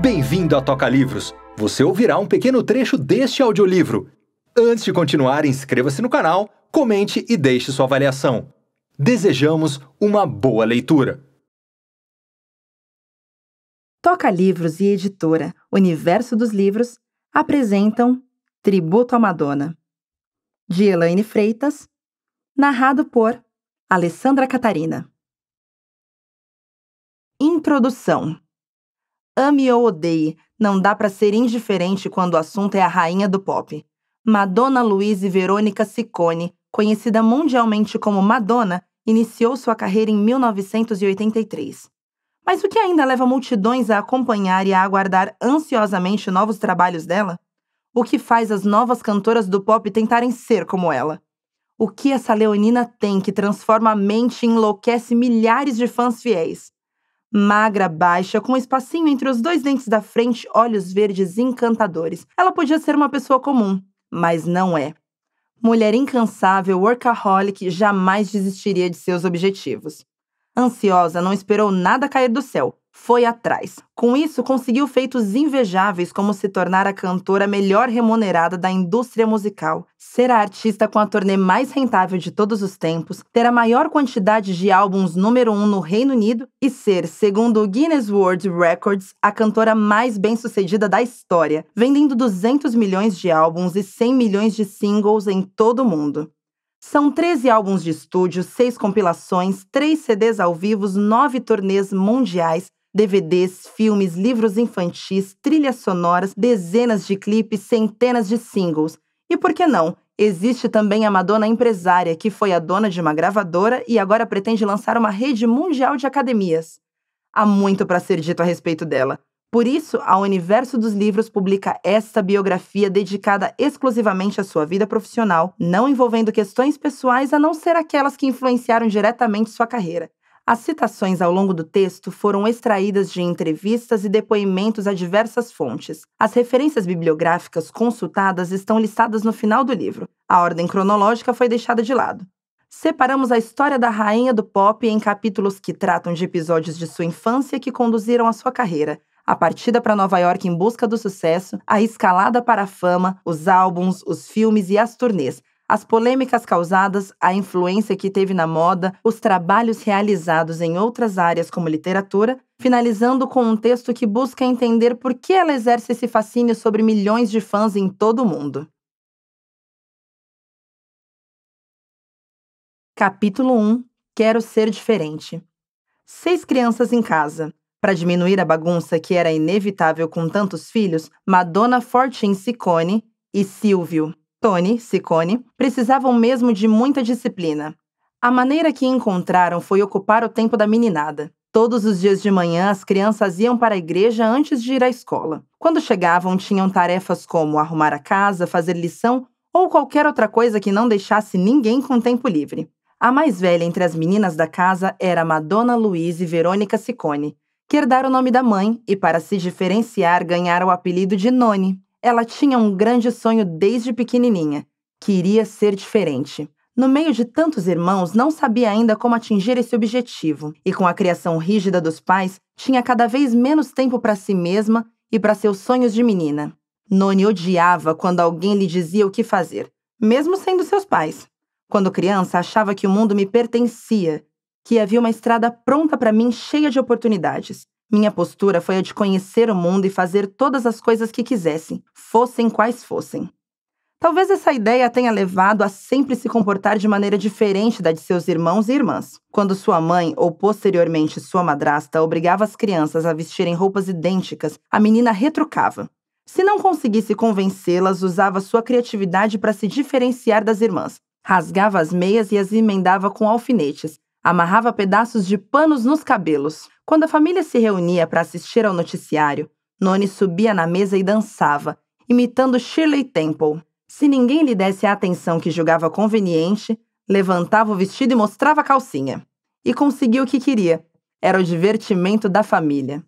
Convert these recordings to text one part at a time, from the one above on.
Bem-vindo à Toca Livros! Você ouvirá um pequeno trecho deste audiolivro. Antes de continuar, inscreva-se no canal, comente e deixe sua avaliação. Desejamos uma boa leitura! Toca Livros e Editora Universo dos Livros apresentam Tributo à Madonna, de Elaine Freitas, narrado por Alessandra Catarina. Introdução Ame ou odeie, não dá para ser indiferente quando o assunto é a rainha do pop. Madonna Louise Verônica Ciccone, conhecida mundialmente como Madonna, iniciou sua carreira em 1983. Mas o que ainda leva multidões a acompanhar e a aguardar ansiosamente novos trabalhos dela? O que faz as novas cantoras do pop tentarem ser como ela? O que essa leonina tem que transforma a mente e enlouquece milhares de fãs fiéis? magra, baixa, com um espacinho entre os dois dentes da frente, olhos verdes encantadores. Ela podia ser uma pessoa comum, mas não é. Mulher incansável, workaholic, jamais desistiria de seus objetivos. Ansiosa, não esperou nada cair do céu foi atrás. Com isso, conseguiu feitos invejáveis, como se tornar a cantora melhor remunerada da indústria musical, ser a artista com a turnê mais rentável de todos os tempos, ter a maior quantidade de álbuns número um no Reino Unido e ser, segundo o Guinness World Records, a cantora mais bem-sucedida da história, vendendo 200 milhões de álbuns e 100 milhões de singles em todo o mundo. São 13 álbuns de estúdio, 6 compilações, 3 CDs ao vivo, 9 turnês mundiais, DVDs, filmes, livros infantis, trilhas sonoras, dezenas de clipes, centenas de singles. E por que não? Existe também a Madonna empresária, que foi a dona de uma gravadora e agora pretende lançar uma rede mundial de academias. Há muito para ser dito a respeito dela. Por isso, a Universo dos Livros publica esta biografia dedicada exclusivamente à sua vida profissional, não envolvendo questões pessoais a não ser aquelas que influenciaram diretamente sua carreira. As citações ao longo do texto foram extraídas de entrevistas e depoimentos a diversas fontes. As referências bibliográficas consultadas estão listadas no final do livro. A ordem cronológica foi deixada de lado. Separamos a história da rainha do pop em capítulos que tratam de episódios de sua infância que conduziram a sua carreira, a partida para Nova York em busca do sucesso, a escalada para a fama, os álbuns, os filmes e as turnês, as polêmicas causadas, a influência que teve na moda, os trabalhos realizados em outras áreas como literatura, finalizando com um texto que busca entender por que ela exerce esse fascínio sobre milhões de fãs em todo o mundo. Capítulo 1 Quero ser diferente. Seis crianças em casa. Para diminuir a bagunça que era inevitável com tantos filhos, Madonna Fortin Ciccone e Silvio, Tony, Ciccone, precisavam mesmo de muita disciplina. A maneira que encontraram foi ocupar o tempo da meninada. Todos os dias de manhã, as crianças iam para a igreja antes de ir à escola. Quando chegavam, tinham tarefas como arrumar a casa, fazer lição ou qualquer outra coisa que não deixasse ninguém com tempo livre. A mais velha entre as meninas da casa era Madonna Luiz e Verônica Ciccone, que herdaram o nome da mãe e, para se diferenciar, ganharam o apelido de Noni. Ela tinha um grande sonho desde pequenininha: queria ser diferente. No meio de tantos irmãos, não sabia ainda como atingir esse objetivo, e com a criação rígida dos pais, tinha cada vez menos tempo para si mesma e para seus sonhos de menina. Noni odiava quando alguém lhe dizia o que fazer, mesmo sendo seus pais. Quando criança, achava que o mundo me pertencia, que havia uma estrada pronta para mim cheia de oportunidades, minha postura foi a de conhecer o mundo e fazer todas as coisas que quisesse, fossem quais fossem. Talvez essa ideia tenha levado a sempre se comportar de maneira diferente da de seus irmãos e irmãs. Quando sua mãe, ou posteriormente sua madrasta, obrigava as crianças a vestirem roupas idênticas, a menina retrucava. Se não conseguisse convencê-las, usava sua criatividade para se diferenciar das irmãs. Rasgava as meias e as emendava com alfinetes. Amarrava pedaços de panos nos cabelos. Quando a família se reunia para assistir ao noticiário, Noni subia na mesa e dançava, imitando Shirley Temple. Se ninguém lhe desse a atenção que julgava conveniente, levantava o vestido e mostrava a calcinha. E conseguiu o que queria. Era o divertimento da família.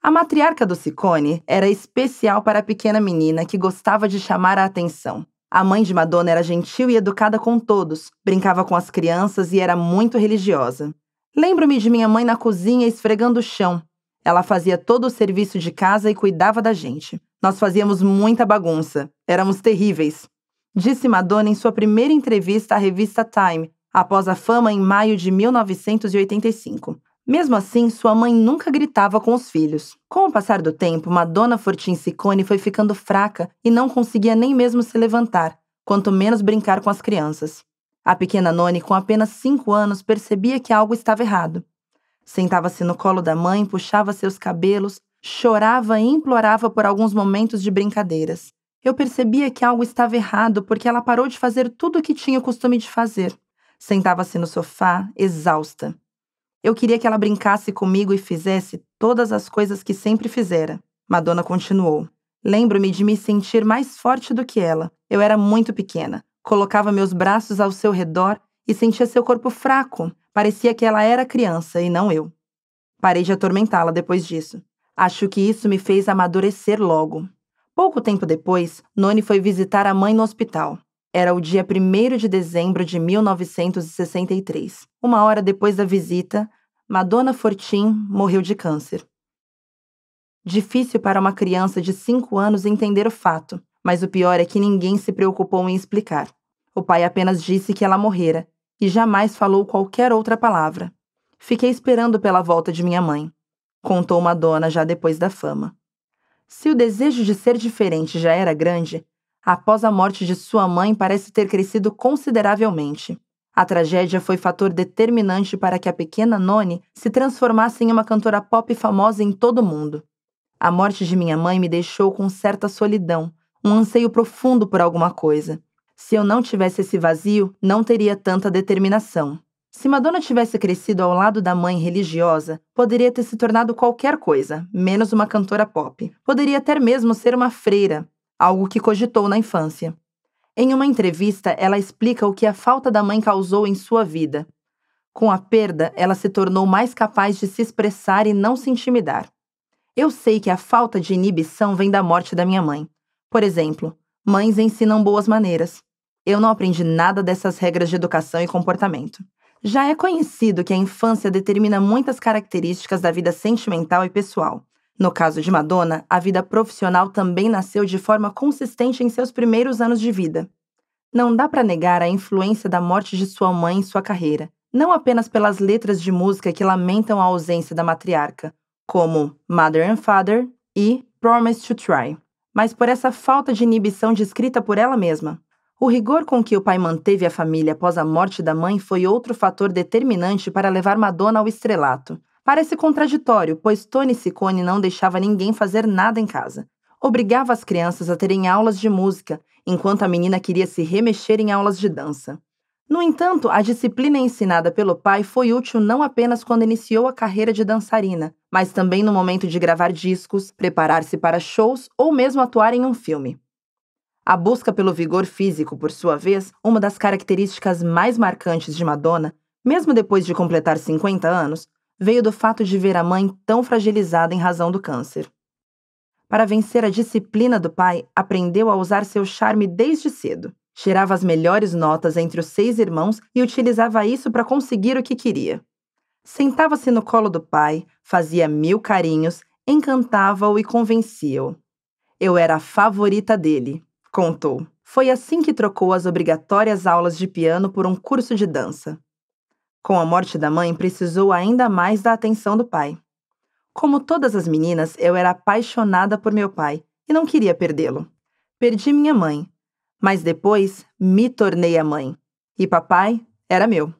A matriarca do Sicone era especial para a pequena menina que gostava de chamar a atenção. A mãe de Madonna era gentil e educada com todos, brincava com as crianças e era muito religiosa. Lembro-me de minha mãe na cozinha esfregando o chão. Ela fazia todo o serviço de casa e cuidava da gente. Nós fazíamos muita bagunça. Éramos terríveis. Disse Madonna em sua primeira entrevista à revista Time, após a fama em maio de 1985. Mesmo assim, sua mãe nunca gritava com os filhos. Com o passar do tempo, Madonna Fortin Ciccone foi ficando fraca e não conseguia nem mesmo se levantar, quanto menos brincar com as crianças. A pequena Noni, com apenas cinco anos, percebia que algo estava errado. Sentava-se no colo da mãe, puxava seus cabelos, chorava e implorava por alguns momentos de brincadeiras. Eu percebia que algo estava errado porque ela parou de fazer tudo o que tinha o costume de fazer. Sentava-se no sofá, exausta. Eu queria que ela brincasse comigo e fizesse todas as coisas que sempre fizera. Madonna continuou. Lembro-me de me sentir mais forte do que ela. Eu era muito pequena. Colocava meus braços ao seu redor e sentia seu corpo fraco. Parecia que ela era criança e não eu. Parei de atormentá-la depois disso. Acho que isso me fez amadurecer logo. Pouco tempo depois, Noni foi visitar a mãe no hospital. Era o dia 1 de dezembro de 1963. Uma hora depois da visita, Madonna Fortin morreu de câncer. Difícil para uma criança de 5 anos entender o fato, mas o pior é que ninguém se preocupou em explicar. O pai apenas disse que ela morrera e jamais falou qualquer outra palavra. Fiquei esperando pela volta de minha mãe, contou Madonna já depois da fama. Se o desejo de ser diferente já era grande, após a morte de sua mãe parece ter crescido consideravelmente. A tragédia foi fator determinante para que a pequena Noni se transformasse em uma cantora pop famosa em todo o mundo. A morte de minha mãe me deixou com certa solidão, um anseio profundo por alguma coisa. Se eu não tivesse esse vazio, não teria tanta determinação. Se Madonna tivesse crescido ao lado da mãe religiosa, poderia ter se tornado qualquer coisa, menos uma cantora pop. Poderia até mesmo ser uma freira, algo que cogitou na infância. Em uma entrevista, ela explica o que a falta da mãe causou em sua vida. Com a perda, ela se tornou mais capaz de se expressar e não se intimidar. Eu sei que a falta de inibição vem da morte da minha mãe. Por exemplo, Mães ensinam boas maneiras. Eu não aprendi nada dessas regras de educação e comportamento. Já é conhecido que a infância determina muitas características da vida sentimental e pessoal. No caso de Madonna, a vida profissional também nasceu de forma consistente em seus primeiros anos de vida. Não dá para negar a influência da morte de sua mãe em sua carreira, não apenas pelas letras de música que lamentam a ausência da matriarca, como Mother and Father e Promise to Try mas por essa falta de inibição descrita por ela mesma. O rigor com que o pai manteve a família após a morte da mãe foi outro fator determinante para levar Madonna ao estrelato. Parece contraditório, pois Tony Ciccone não deixava ninguém fazer nada em casa. Obrigava as crianças a terem aulas de música, enquanto a menina queria se remexer em aulas de dança. No entanto, a disciplina ensinada pelo pai foi útil não apenas quando iniciou a carreira de dançarina, mas também no momento de gravar discos, preparar-se para shows ou mesmo atuar em um filme. A busca pelo vigor físico, por sua vez, uma das características mais marcantes de Madonna, mesmo depois de completar 50 anos, veio do fato de ver a mãe tão fragilizada em razão do câncer. Para vencer a disciplina do pai, aprendeu a usar seu charme desde cedo. Tirava as melhores notas entre os seis irmãos e utilizava isso para conseguir o que queria. Sentava-se no colo do pai, fazia mil carinhos, encantava-o e convencia-o. Eu era a favorita dele, contou. Foi assim que trocou as obrigatórias aulas de piano por um curso de dança. Com a morte da mãe, precisou ainda mais da atenção do pai. Como todas as meninas, eu era apaixonada por meu pai e não queria perdê-lo. Perdi minha mãe, mas depois me tornei a mãe. E papai era meu.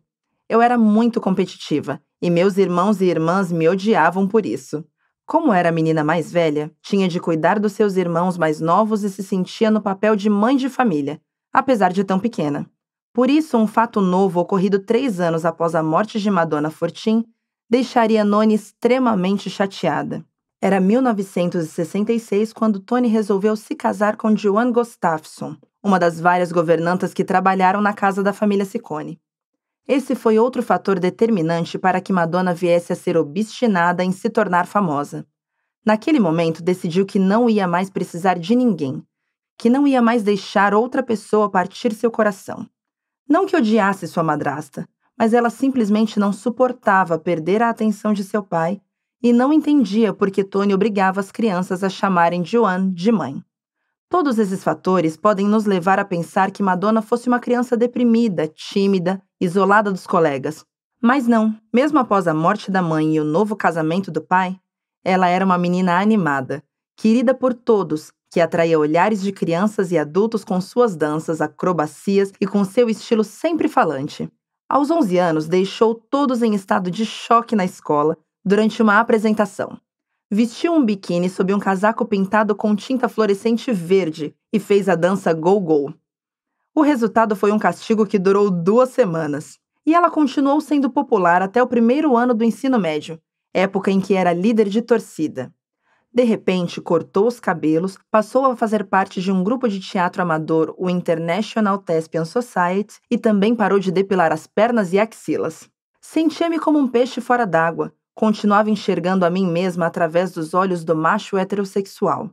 Eu era muito competitiva e meus irmãos e irmãs me odiavam por isso. Como era a menina mais velha, tinha de cuidar dos seus irmãos mais novos e se sentia no papel de mãe de família, apesar de tão pequena. Por isso, um fato novo ocorrido três anos após a morte de Madonna Fortin deixaria Noni extremamente chateada. Era 1966 quando Tony resolveu se casar com Joan Gustafsson, uma das várias governantas que trabalharam na casa da família Ciccone. Esse foi outro fator determinante para que Madonna viesse a ser obstinada em se tornar famosa. Naquele momento, decidiu que não ia mais precisar de ninguém, que não ia mais deixar outra pessoa partir seu coração. Não que odiasse sua madrasta, mas ela simplesmente não suportava perder a atenção de seu pai e não entendia por que Tony obrigava as crianças a chamarem Joan de mãe. Todos esses fatores podem nos levar a pensar que Madonna fosse uma criança deprimida, tímida, isolada dos colegas. Mas não, mesmo após a morte da mãe e o novo casamento do pai, ela era uma menina animada, querida por todos, que atraía olhares de crianças e adultos com suas danças, acrobacias e com seu estilo sempre falante. Aos 11 anos, deixou todos em estado de choque na escola durante uma apresentação vestiu um biquíni sob um casaco pintado com tinta fluorescente verde e fez a dança go-go. O resultado foi um castigo que durou duas semanas, e ela continuou sendo popular até o primeiro ano do ensino médio, época em que era líder de torcida. De repente, cortou os cabelos, passou a fazer parte de um grupo de teatro amador, o International Thespian Society, e também parou de depilar as pernas e axilas. Sentia-me como um peixe fora d'água, Continuava enxergando a mim mesma através dos olhos do macho heterossexual.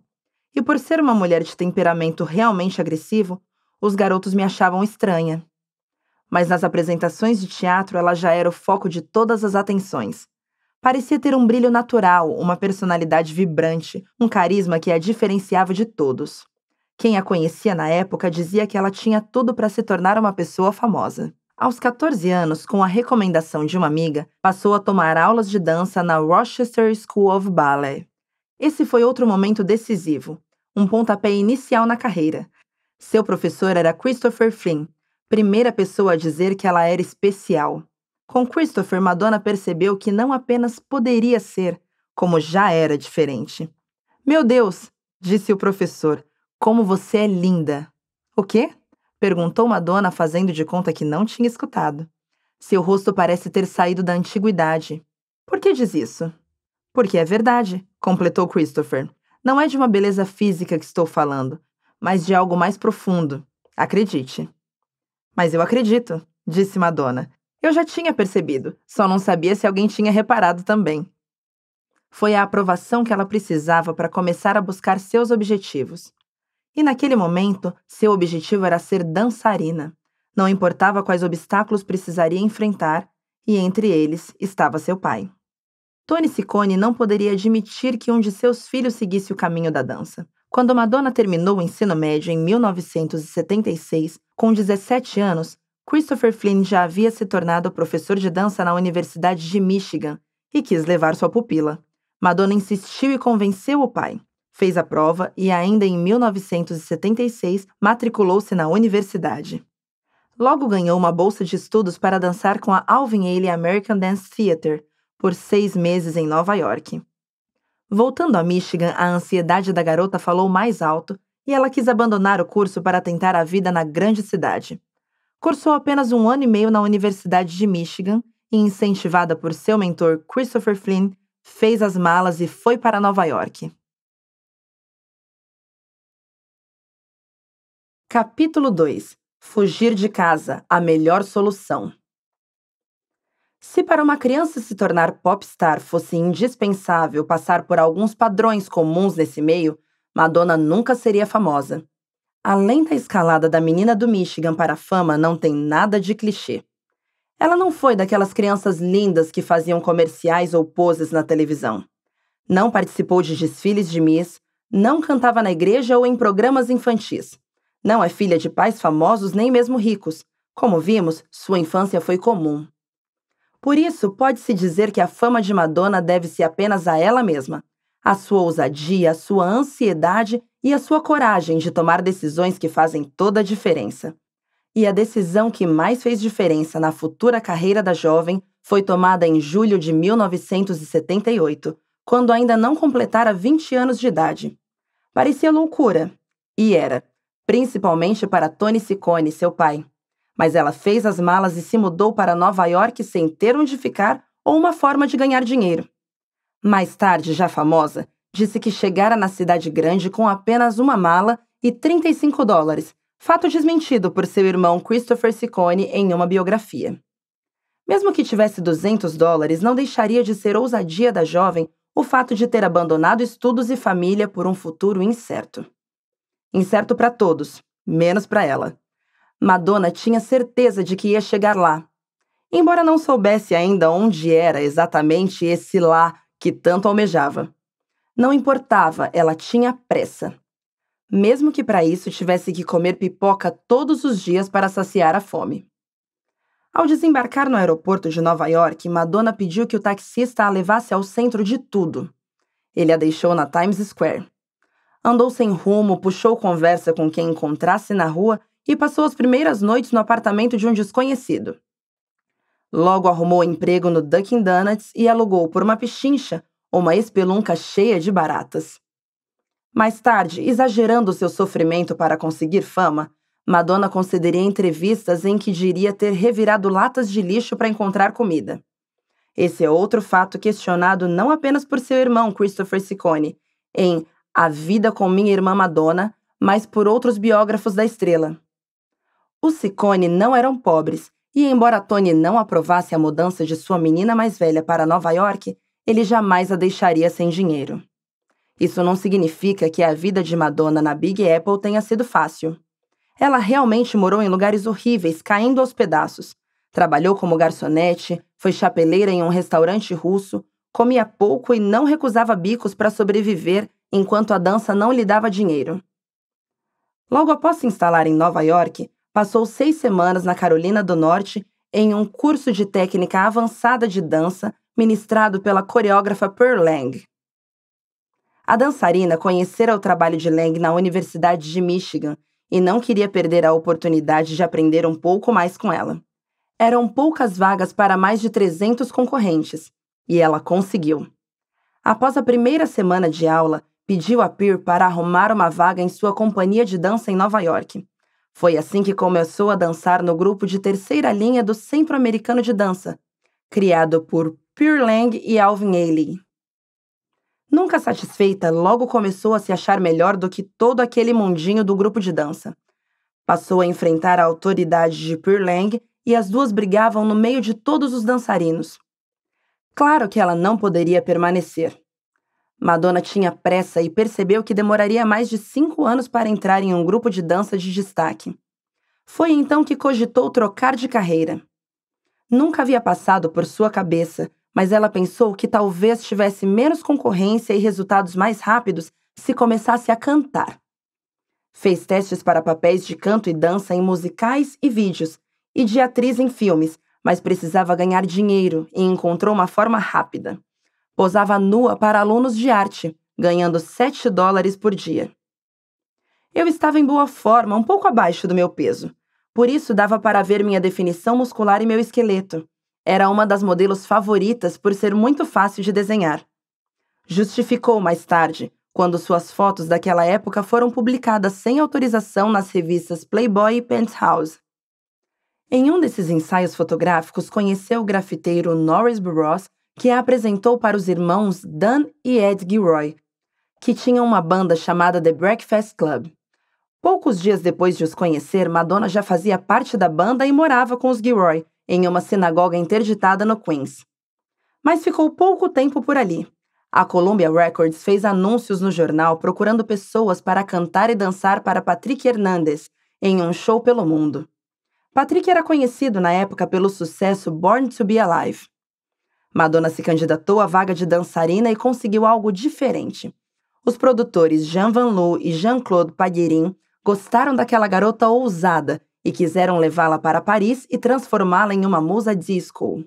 E por ser uma mulher de temperamento realmente agressivo, os garotos me achavam estranha. Mas nas apresentações de teatro ela já era o foco de todas as atenções. Parecia ter um brilho natural, uma personalidade vibrante, um carisma que a diferenciava de todos. Quem a conhecia na época dizia que ela tinha tudo para se tornar uma pessoa famosa. Aos 14 anos, com a recomendação de uma amiga, passou a tomar aulas de dança na Rochester School of Ballet. Esse foi outro momento decisivo, um pontapé inicial na carreira. Seu professor era Christopher Flynn, primeira pessoa a dizer que ela era especial. Com Christopher, Madonna percebeu que não apenas poderia ser, como já era diferente. Meu Deus, disse o professor, como você é linda. O quê? Perguntou Madonna, fazendo de conta que não tinha escutado. Seu rosto parece ter saído da antiguidade. Por que diz isso? Porque é verdade, completou Christopher. Não é de uma beleza física que estou falando, mas de algo mais profundo. Acredite. Mas eu acredito, disse Madonna. Eu já tinha percebido, só não sabia se alguém tinha reparado também. Foi a aprovação que ela precisava para começar a buscar seus objetivos. E naquele momento, seu objetivo era ser dançarina. Não importava quais obstáculos precisaria enfrentar, e entre eles estava seu pai. Tony Ciccone não poderia admitir que um de seus filhos seguisse o caminho da dança. Quando Madonna terminou o ensino médio em 1976, com 17 anos, Christopher Flynn já havia se tornado professor de dança na Universidade de Michigan e quis levar sua pupila. Madonna insistiu e convenceu o pai. Fez a prova e, ainda em 1976, matriculou-se na universidade. Logo ganhou uma bolsa de estudos para dançar com a Alvin Ailey American Dance Theater por seis meses em Nova York. Voltando a Michigan, a ansiedade da garota falou mais alto e ela quis abandonar o curso para tentar a vida na grande cidade. Cursou apenas um ano e meio na Universidade de Michigan e, incentivada por seu mentor Christopher Flynn, fez as malas e foi para Nova York. Capítulo 2 Fugir de casa a melhor solução. Se para uma criança se tornar popstar fosse indispensável passar por alguns padrões comuns nesse meio, Madonna nunca seria famosa. Além da escalada da menina do Michigan para a fama não tem nada de clichê. Ela não foi daquelas crianças lindas que faziam comerciais ou poses na televisão. Não participou de desfiles de Miss, não cantava na igreja ou em programas infantis. Não é filha de pais famosos nem mesmo ricos. Como vimos, sua infância foi comum. Por isso, pode-se dizer que a fama de Madonna deve-se apenas a ela mesma, à sua ousadia, à sua ansiedade e à sua coragem de tomar decisões que fazem toda a diferença. E a decisão que mais fez diferença na futura carreira da jovem foi tomada em julho de 1978, quando ainda não completara 20 anos de idade. Parecia loucura, e era principalmente para Tony Ciccone, seu pai. Mas ela fez as malas e se mudou para Nova York sem ter onde ficar ou uma forma de ganhar dinheiro. Mais tarde, já famosa, disse que chegara na cidade grande com apenas uma mala e 35 dólares, fato desmentido por seu irmão Christopher Ciccone em uma biografia. Mesmo que tivesse 200 dólares, não deixaria de ser ousadia da jovem o fato de ter abandonado estudos e família por um futuro incerto. Incerto para todos, menos para ela. Madonna tinha certeza de que ia chegar lá. Embora não soubesse ainda onde era exatamente esse lá que tanto almejava. Não importava, ela tinha pressa. Mesmo que para isso tivesse que comer pipoca todos os dias para saciar a fome. Ao desembarcar no aeroporto de Nova York, Madonna pediu que o taxista a levasse ao centro de tudo. Ele a deixou na Times Square. Andou sem rumo, puxou conversa com quem encontrasse na rua e passou as primeiras noites no apartamento de um desconhecido. Logo arrumou emprego no Dunkin' Donuts e alugou por uma pichincha uma espelunca cheia de baratas. Mais tarde, exagerando seu sofrimento para conseguir fama, Madonna concederia entrevistas em que diria ter revirado latas de lixo para encontrar comida. Esse é outro fato questionado não apenas por seu irmão Christopher Ciccone, em a Vida com Minha Irmã Madonna, mas por outros biógrafos da estrela. Os Ciccone não eram pobres, e embora Tony não aprovasse a mudança de sua menina mais velha para Nova York, ele jamais a deixaria sem dinheiro. Isso não significa que a vida de Madonna na Big Apple tenha sido fácil. Ela realmente morou em lugares horríveis, caindo aos pedaços. Trabalhou como garçonete, foi chapeleira em um restaurante russo, comia pouco e não recusava bicos para sobreviver enquanto a dança não lhe dava dinheiro. Logo após se instalar em Nova York, passou seis semanas na Carolina do Norte em um curso de técnica avançada de dança ministrado pela coreógrafa Pearl Lang. A dançarina conhecera o trabalho de Lang na Universidade de Michigan e não queria perder a oportunidade de aprender um pouco mais com ela. Eram poucas vagas para mais de 300 concorrentes, e ela conseguiu. Após a primeira semana de aula, pediu a Peer para arrumar uma vaga em sua companhia de dança em Nova York. Foi assim que começou a dançar no grupo de terceira linha do Centro Americano de Dança, criado por Peer Lang e Alvin Ailey. Nunca satisfeita, logo começou a se achar melhor do que todo aquele mundinho do grupo de dança. Passou a enfrentar a autoridade de Peer Lang e as duas brigavam no meio de todos os dançarinos. Claro que ela não poderia permanecer. Madonna tinha pressa e percebeu que demoraria mais de cinco anos para entrar em um grupo de dança de destaque. Foi então que cogitou trocar de carreira. Nunca havia passado por sua cabeça, mas ela pensou que talvez tivesse menos concorrência e resultados mais rápidos se começasse a cantar. Fez testes para papéis de canto e dança em musicais e vídeos, e de atriz em filmes, mas precisava ganhar dinheiro e encontrou uma forma rápida posava nua para alunos de arte, ganhando 7 dólares por dia. Eu estava em boa forma, um pouco abaixo do meu peso. Por isso dava para ver minha definição muscular e meu esqueleto. Era uma das modelos favoritas por ser muito fácil de desenhar. Justificou mais tarde, quando suas fotos daquela época foram publicadas sem autorização nas revistas Playboy e Penthouse. Em um desses ensaios fotográficos, conheceu o grafiteiro Norris Burroughs, que a apresentou para os irmãos Dan e Ed Gilroy, que tinham uma banda chamada The Breakfast Club. Poucos dias depois de os conhecer, Madonna já fazia parte da banda e morava com os Gilroy, em uma sinagoga interditada no Queens. Mas ficou pouco tempo por ali. A Columbia Records fez anúncios no jornal procurando pessoas para cantar e dançar para Patrick Hernandez em um show pelo mundo. Patrick era conhecido na época pelo sucesso Born to Be Alive. Madonna se candidatou à vaga de dançarina e conseguiu algo diferente. Os produtores Jean Van Loo e Jean-Claude Paguerin gostaram daquela garota ousada e quiseram levá-la para Paris e transformá-la em uma musa disco.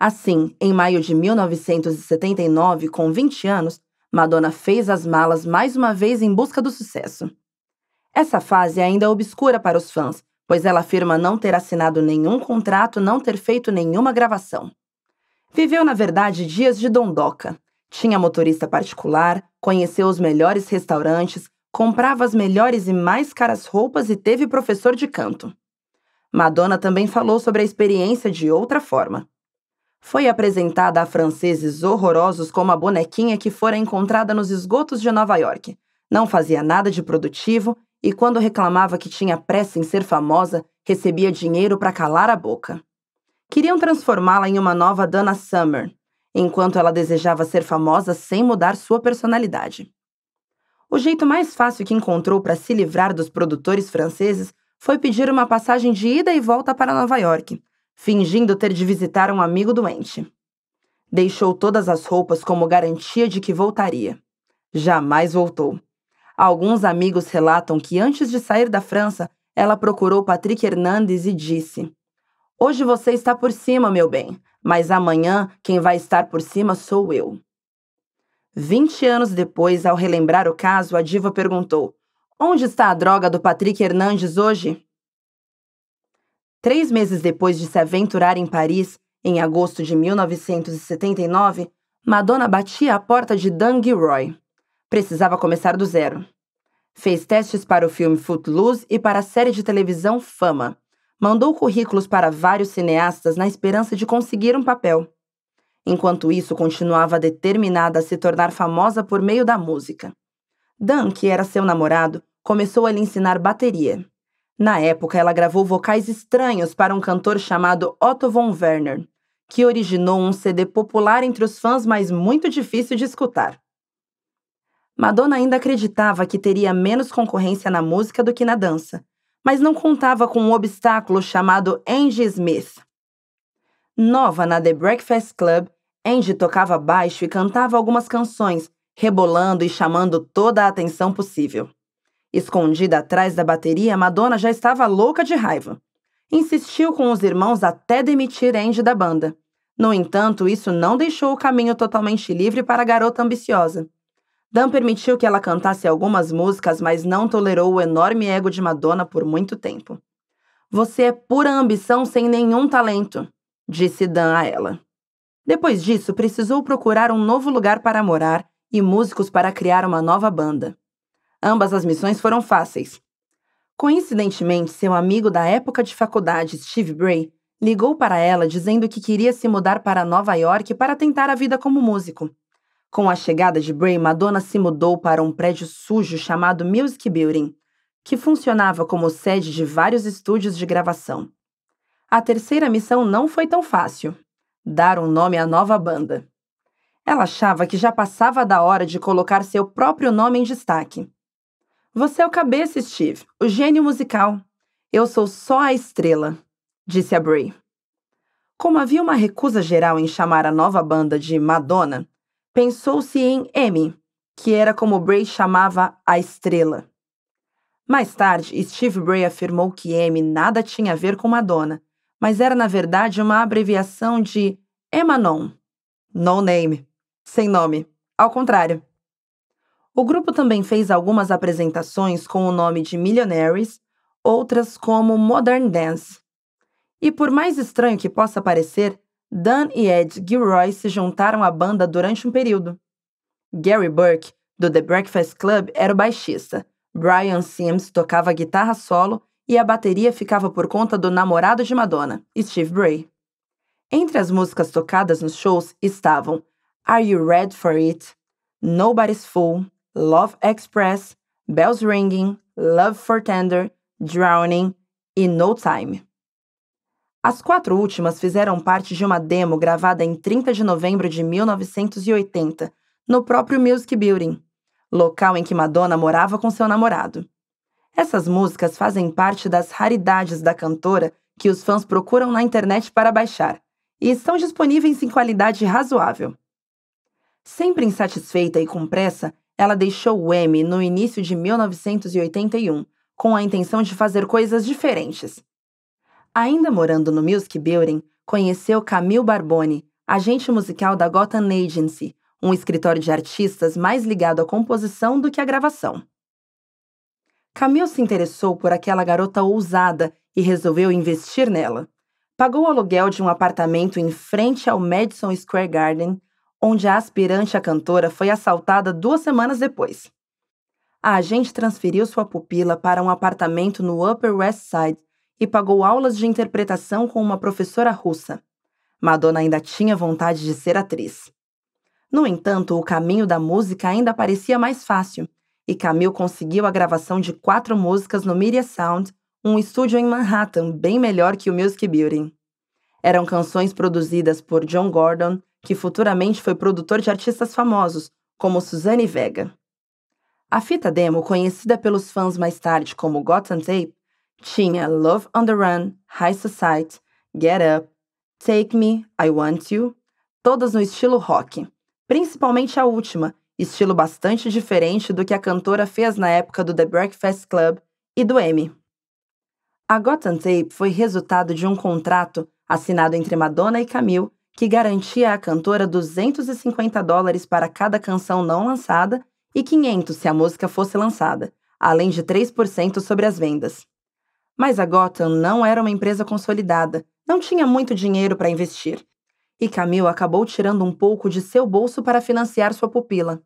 Assim, em maio de 1979, com 20 anos, Madonna fez as malas mais uma vez em busca do sucesso. Essa fase é ainda é obscura para os fãs, pois ela afirma não ter assinado nenhum contrato, não ter feito nenhuma gravação. Viveu, na verdade, dias de dondoca. Tinha motorista particular, conheceu os melhores restaurantes, comprava as melhores e mais caras roupas e teve professor de canto. Madonna também falou sobre a experiência de outra forma. Foi apresentada a franceses horrorosos como a bonequinha que fora encontrada nos esgotos de Nova York. Não fazia nada de produtivo e, quando reclamava que tinha pressa em ser famosa, recebia dinheiro para calar a boca. Queriam transformá-la em uma nova Dana Summer, enquanto ela desejava ser famosa sem mudar sua personalidade. O jeito mais fácil que encontrou para se livrar dos produtores franceses foi pedir uma passagem de ida e volta para Nova York, fingindo ter de visitar um amigo doente. Deixou todas as roupas como garantia de que voltaria. Jamais voltou. Alguns amigos relatam que antes de sair da França, ela procurou Patrick Hernandes e disse: Hoje você está por cima, meu bem, mas amanhã quem vai estar por cima sou eu. Vinte anos depois, ao relembrar o caso, a diva perguntou: Onde está a droga do Patrick Hernandes hoje? Três meses depois de se aventurar em Paris, em agosto de 1979, Madonna batia a porta de Dan Gilroy. Precisava começar do zero. Fez testes para o filme Footloose e para a série de televisão Fama mandou currículos para vários cineastas na esperança de conseguir um papel. Enquanto isso, continuava determinada a se tornar famosa por meio da música. Dan, que era seu namorado, começou a lhe ensinar bateria. Na época, ela gravou vocais estranhos para um cantor chamado Otto von Werner, que originou um CD popular entre os fãs, mas muito difícil de escutar. Madonna ainda acreditava que teria menos concorrência na música do que na dança, mas não contava com um obstáculo chamado Angie Smith. Nova na The Breakfast Club, Angie tocava baixo e cantava algumas canções, rebolando e chamando toda a atenção possível. Escondida atrás da bateria, Madonna já estava louca de raiva. Insistiu com os irmãos até demitir Angie da banda. No entanto, isso não deixou o caminho totalmente livre para a garota ambiciosa. Dan permitiu que ela cantasse algumas músicas, mas não tolerou o enorme ego de Madonna por muito tempo. Você é pura ambição sem nenhum talento, disse Dan a ela. Depois disso, precisou procurar um novo lugar para morar e músicos para criar uma nova banda. Ambas as missões foram fáceis. Coincidentemente, seu amigo da época de faculdade, Steve Bray, ligou para ela dizendo que queria se mudar para Nova York para tentar a vida como músico. Com a chegada de Bray, Madonna se mudou para um prédio sujo chamado Music Building, que funcionava como sede de vários estúdios de gravação. A terceira missão não foi tão fácil: dar um nome à nova banda. Ela achava que já passava da hora de colocar seu próprio nome em destaque. Você é o cabeça, Steve, o gênio musical. Eu sou só a estrela, disse a Bray. Como havia uma recusa geral em chamar a nova banda de Madonna, pensou-se em M, que era como Bray chamava a estrela. Mais tarde, Steve Bray afirmou que M nada tinha a ver com Madonna, mas era na verdade uma abreviação de Emanon, no name, sem nome, ao contrário. O grupo também fez algumas apresentações com o nome de Millionaires, outras como Modern Dance. E por mais estranho que possa parecer, Dan e Ed Gilroy se juntaram à banda durante um período. Gary Burke, do The Breakfast Club, era o baixista. Brian Sims tocava guitarra solo e a bateria ficava por conta do namorado de Madonna, Steve Bray. Entre as músicas tocadas nos shows estavam Are You Ready for It? Nobody's Fool, Love Express, Bells Ringing, Love for Tender, Drowning e No Time. As quatro últimas fizeram parte de uma demo gravada em 30 de novembro de 1980, no próprio Music Building, local em que Madonna morava com seu namorado. Essas músicas fazem parte das raridades da cantora que os fãs procuram na internet para baixar, e estão disponíveis em qualidade razoável. Sempre insatisfeita e com pressa, ela deixou o Emmy no início de 1981, com a intenção de fazer coisas diferentes. Ainda morando no Music Building, conheceu Camille Barboni, agente musical da Gotham Agency, um escritório de artistas mais ligado à composição do que à gravação. Camille se interessou por aquela garota ousada e resolveu investir nela. Pagou o aluguel de um apartamento em frente ao Madison Square Garden, onde a aspirante à cantora foi assaltada duas semanas depois. A agente transferiu sua pupila para um apartamento no Upper West Side, e pagou aulas de interpretação com uma professora russa. Madonna ainda tinha vontade de ser atriz. No entanto, o caminho da música ainda parecia mais fácil, e Camille conseguiu a gravação de quatro músicas no Media Sound, um estúdio em Manhattan bem melhor que o Music Building. Eram canções produzidas por John Gordon, que futuramente foi produtor de artistas famosos, como Suzanne Vega. A fita demo, conhecida pelos fãs mais tarde como Got Tape, tinha Love on the Run, High Society, Get Up, Take Me, I Want You, todas no estilo rock, principalmente a última, estilo bastante diferente do que a cantora fez na época do The Breakfast Club e do Emmy. A Gotham Tape foi resultado de um contrato assinado entre Madonna e Camille que garantia à cantora 250 dólares para cada canção não lançada e 500 se a música fosse lançada, além de 3% sobre as vendas. Mas a Gotham não era uma empresa consolidada, não tinha muito dinheiro para investir. E Camille acabou tirando um pouco de seu bolso para financiar sua pupila.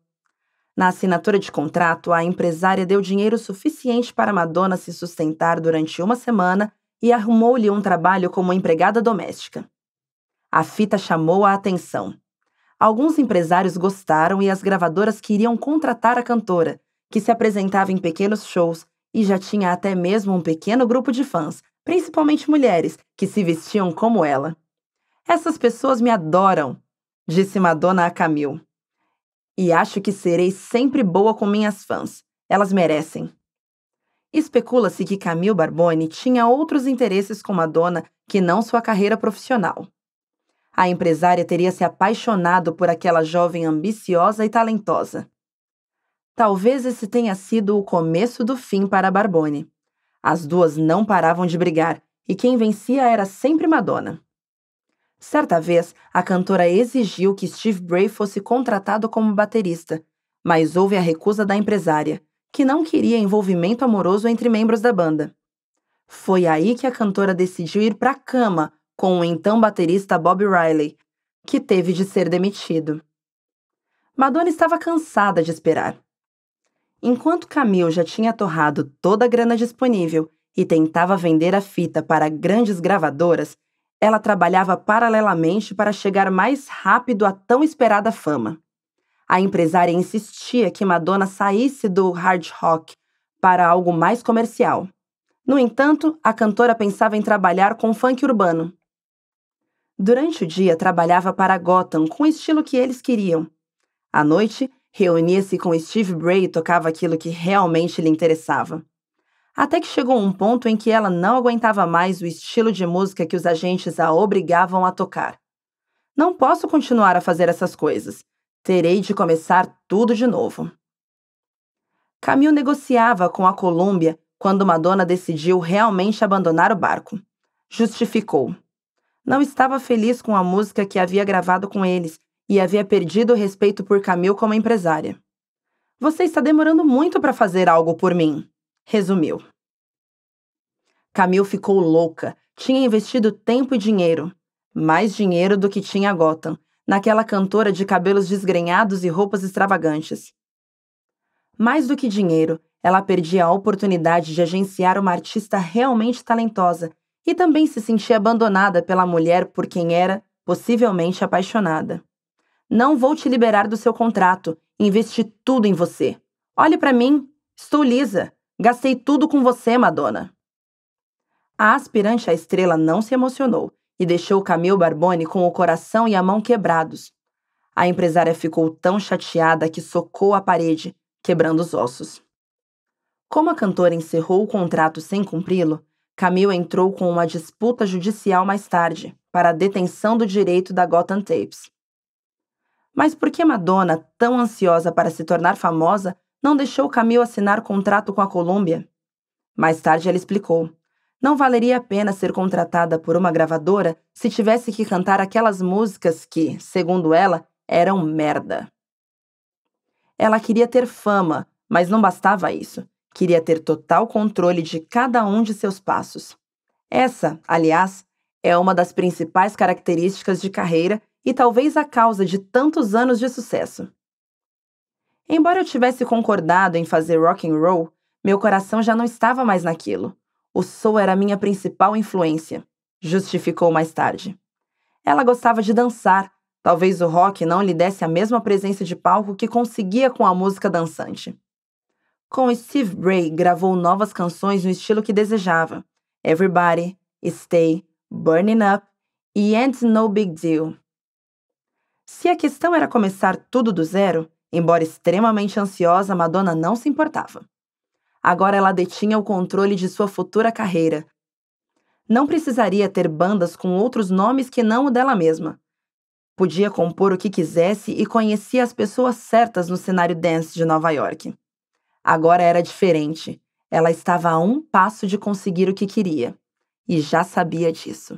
Na assinatura de contrato, a empresária deu dinheiro suficiente para Madonna se sustentar durante uma semana e arrumou-lhe um trabalho como empregada doméstica. A fita chamou a atenção. Alguns empresários gostaram e as gravadoras queriam contratar a cantora, que se apresentava em pequenos shows e já tinha até mesmo um pequeno grupo de fãs, principalmente mulheres, que se vestiam como ela. Essas pessoas me adoram, disse Madonna a Camille. E acho que serei sempre boa com minhas fãs. Elas merecem. Especula-se que Camille Barbone tinha outros interesses com Madonna que não sua carreira profissional. A empresária teria se apaixonado por aquela jovem ambiciosa e talentosa. Talvez esse tenha sido o começo do fim para Barbone. As duas não paravam de brigar e quem vencia era sempre Madonna. Certa vez, a cantora exigiu que Steve Bray fosse contratado como baterista, mas houve a recusa da empresária, que não queria envolvimento amoroso entre membros da banda. Foi aí que a cantora decidiu ir para a cama com o então baterista Bob Riley, que teve de ser demitido. Madonna estava cansada de esperar. Enquanto Camil já tinha torrado toda a grana disponível e tentava vender a fita para grandes gravadoras, ela trabalhava paralelamente para chegar mais rápido à tão esperada fama. A empresária insistia que Madonna saísse do hard rock para algo mais comercial. No entanto, a cantora pensava em trabalhar com funk urbano. Durante o dia, trabalhava para Gotham com o estilo que eles queriam. À noite, Reunia-se com Steve Bray e tocava aquilo que realmente lhe interessava. Até que chegou um ponto em que ela não aguentava mais o estilo de música que os agentes a obrigavam a tocar. Não posso continuar a fazer essas coisas. Terei de começar tudo de novo. Camille negociava com a Colômbia quando Madonna decidiu realmente abandonar o barco. Justificou. Não estava feliz com a música que havia gravado com eles e havia perdido o respeito por Camil como empresária. Você está demorando muito para fazer algo por mim, resumiu. Camil ficou louca. Tinha investido tempo e dinheiro, mais dinheiro do que tinha Gotham, naquela cantora de cabelos desgrenhados e roupas extravagantes. Mais do que dinheiro, ela perdia a oportunidade de agenciar uma artista realmente talentosa e também se sentia abandonada pela mulher por quem era possivelmente apaixonada. Não vou te liberar do seu contrato. Investi tudo em você. Olhe para mim. Estou lisa. Gastei tudo com você, Madonna. A aspirante à estrela não se emocionou e deixou Camille Barbone com o coração e a mão quebrados. A empresária ficou tão chateada que socou a parede, quebrando os ossos. Como a cantora encerrou o contrato sem cumpri-lo, Camille entrou com uma disputa judicial mais tarde, para a detenção do direito da Gotham Tapes. Mas por que Madonna, tão ansiosa para se tornar famosa, não deixou Camil assinar contrato com a Colômbia? Mais tarde ela explicou: não valeria a pena ser contratada por uma gravadora se tivesse que cantar aquelas músicas que, segundo ela, eram merda. Ela queria ter fama, mas não bastava isso. Queria ter total controle de cada um de seus passos. Essa, aliás, é uma das principais características de carreira e talvez a causa de tantos anos de sucesso. Embora eu tivesse concordado em fazer rock and roll, meu coração já não estava mais naquilo. O soul era minha principal influência, justificou mais tarde. Ela gostava de dançar, talvez o rock não lhe desse a mesma presença de palco que conseguia com a música dançante. Com Steve Bray, gravou novas canções no estilo que desejava: Everybody, Stay, Burning Up e Ain't No Big Deal. Se a questão era começar tudo do zero, embora extremamente ansiosa, Madonna não se importava. Agora ela detinha o controle de sua futura carreira. Não precisaria ter bandas com outros nomes que não o dela mesma. Podia compor o que quisesse e conhecia as pessoas certas no cenário dance de Nova York. Agora era diferente. Ela estava a um passo de conseguir o que queria. E já sabia disso.